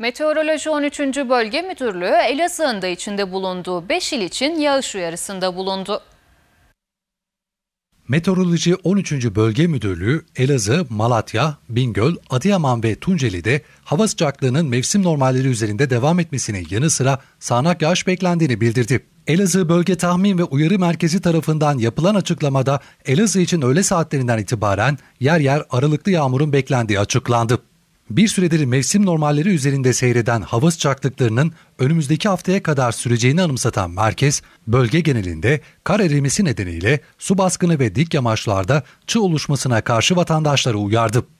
Meteoroloji 13. Bölge Müdürlüğü Elazığ'ın da içinde bulunduğu 5 il için yağış uyarısında bulundu. Meteoroloji 13. Bölge Müdürlüğü Elazığ, Malatya, Bingöl, Adıyaman ve Tunceli'de hava sıcaklığının mevsim normalleri üzerinde devam etmesinin yanı sıra sağanak yağış beklendiğini bildirdi. Elazığ Bölge Tahmin ve Uyarı Merkezi tarafından yapılan açıklamada Elazığ için öğle saatlerinden itibaren yer yer aralıklı yağmurun beklendiği açıklandı bir süredir mevsim normalleri üzerinde seyreden hava sıcaklıklarının önümüzdeki haftaya kadar süreceğini anımsatan merkez, bölge genelinde kar erimesi nedeniyle su baskını ve dik yamaçlarda çığ oluşmasına karşı vatandaşları uyardı.